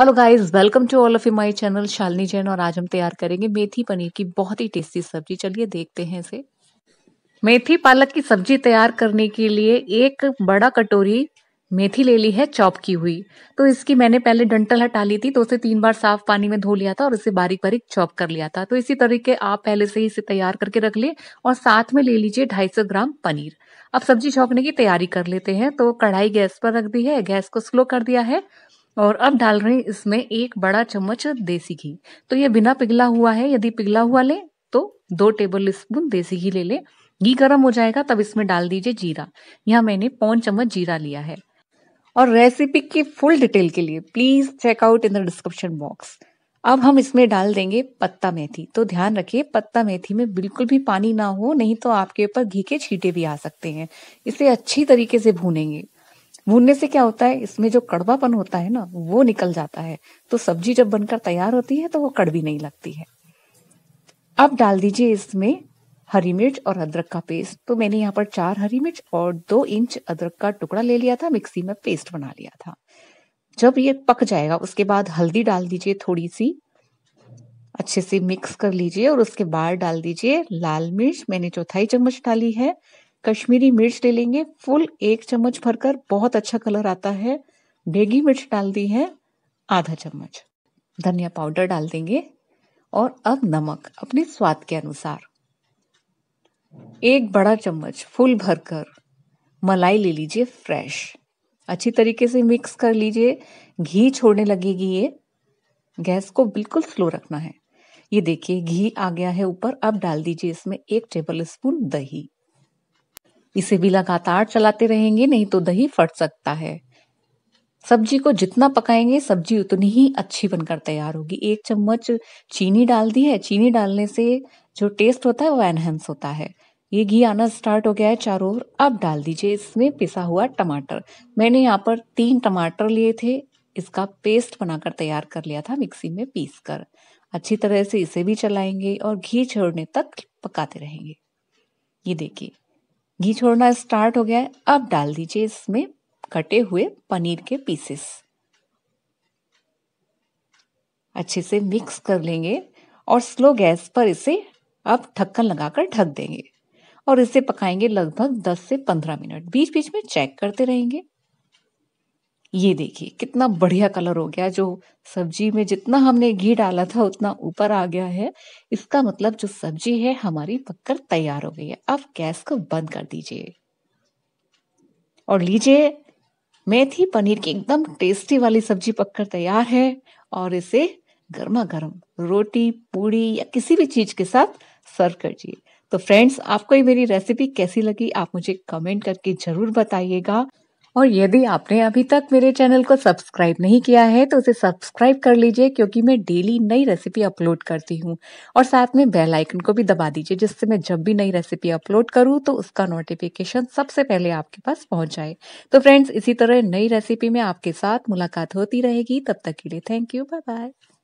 hello guys welcome to all of you my channel Shalini Jain और आज हम तैयार करेंगे मेथी पनीर की बहुत ही टेस्टी सब्जी चलिए देखते हैं इसे मेथी पालक की सब्जी तैयार करने के लिए एक बड़ा कटोरी मेथी ले ली है चॉप की हुई तो इसकी मैंने पहले डंटल हटा ली थी तो उसे तीन बार साफ पानी में धो लिया था और उसे बारीक बारीक चॉप कर लिया था तो इसी तरीके आप पहले से ही इसे तैयार करके रख लिए और साथ में ले लीजिए ढाई सौ ग्राम पनीर अब सब्जी छोंकने की तैयारी कर लेते हैं तो कढ़ाई गैस पर रख दी है गैस को स्लो कर दिया है और अब डाल रहे हैं इसमें एक बड़ा चम्मच देसी घी तो ये बिना पिघला हुआ है यदि पिघला हुआ ले तो दो टेबल स्पून देसी घी ले लें घी गर्म हो जाएगा तब इसमें डाल दीजिए जीरा यहाँ मैंने पौन चम्मच जीरा लिया है और रेसिपी की फुल डिटेल के लिए please check out in the description box अब हम इसमें डाल देंगे पत्ता मेथी तो ध्यान रखिए पत्ता मेथी में बिल्कुल भी पानी ना हो नहीं तो आपके ऊपर घी के छींटे भी आ सकते हैं इसे अच्छी तरीके से भूनेंगे भूनने से क्या होता है इसमें जो कड़वापन होता है ना वो निकल जाता है तो सब्जी जब बनकर तैयार होती है तो वो कड़वी नहीं लगती है अब डाल दीजिए इसमें हरी मिर्च और अदरक का पेस्ट तो मैंने यहाँ पर चार हरी मिर्च और दो इंच अदरक का टुकड़ा ले लिया था मिक्सी में पेस्ट बना लिया था जब ये पक जाएगा उसके बाद हल्दी डाल दीजिए थोड़ी सी अच्छे से मिक्स कर लीजिए और उसके बाद डाल दीजिए लाल मिर्च मैंने चौथाई चम्मच डाली है कश्मीरी मिर्च ले लेंगे फुल एक चम्मच भरकर बहुत अच्छा कलर आता है डेगी मिर्च डाल दी है आधा चम्मच धनिया पाउडर डाल देंगे और अब नमक अपने स्वाद के अनुसार एक बड़ा चम्मच फुल भरकर मलाई ले लीजिए फ्रेश अच्छी तरीके से मिक्स कर लीजिए घी छोड़ने लगेगी ये गैस को बिल्कुल स्लो रखना है ये देखिए घी आ गया है ऊपर अब डाल दीजिए इसमें एक टेबल स्पून दही इसे भी लगातार चलाते रहेंगे नहीं तो दही फट सकता है सब्जी को जितना पकाएंगे सब्जी उतनी ही अच्छी बनकर तैयार होगी एक चम्मच चीनी डाल दी है चीनी डालने से जो टेस्ट होता है वो एनहेंस होता है ये घी आना स्टार्ट हो गया है चारों ओर अब डाल दीजिए इसमें पिसा हुआ टमाटर मैंने यहाँ पर तीन टमाटर लिए थे इसका पेस्ट बनाकर तैयार कर लिया था मिक्सी में पीस कर अच्छी तरह से इसे भी चलाएंगे और घी छोड़ने तक पकाते रहेंगे ये देखिए घी छोड़ना स्टार्ट हो गया है अब डाल दीजिए इसमें कटे हुए पनीर के पीसेस अच्छे से मिक्स कर लेंगे और स्लो गैस पर इसे अब ढक्कन लगाकर ढक देंगे और इसे पकाएंगे लगभग 10 से 15 मिनट बीच बीच में चेक करते रहेंगे ये देखिए कितना बढ़िया कलर हो गया जो सब्जी में जितना हमने घी डाला था उतना ऊपर आ गया है इसका मतलब जो सब्जी है हमारी पककर तैयार हो गई है अब गैस को बंद कर दीजिए और लीजिए मेथी पनीर की एकदम टेस्टी वाली सब्जी पककर तैयार है और इसे गर्मा गर्म रोटी पूड़ी या किसी भी चीज के साथ सर्व करिए तो फ्रेंड्स आपको ये मेरी रेसिपी कैसी लगी आप मुझे कमेंट करके जरूर बताइएगा और यदि आपने अभी तक मेरे चैनल को सब्सक्राइब नहीं किया है तो उसे सब्सक्राइब कर लीजिए क्योंकि मैं डेली नई रेसिपी अपलोड करती हूँ और साथ में बेल आइकन को भी दबा दीजिए जिससे मैं जब भी नई रेसिपी अपलोड करूँ तो उसका नोटिफिकेशन सबसे पहले आपके पास पहुँच जाए तो फ्रेंड्स इसी तरह नई रेसिपी में आपके साथ मुलाकात होती रहेगी तब तक के लिए थैंक यू बाय बाय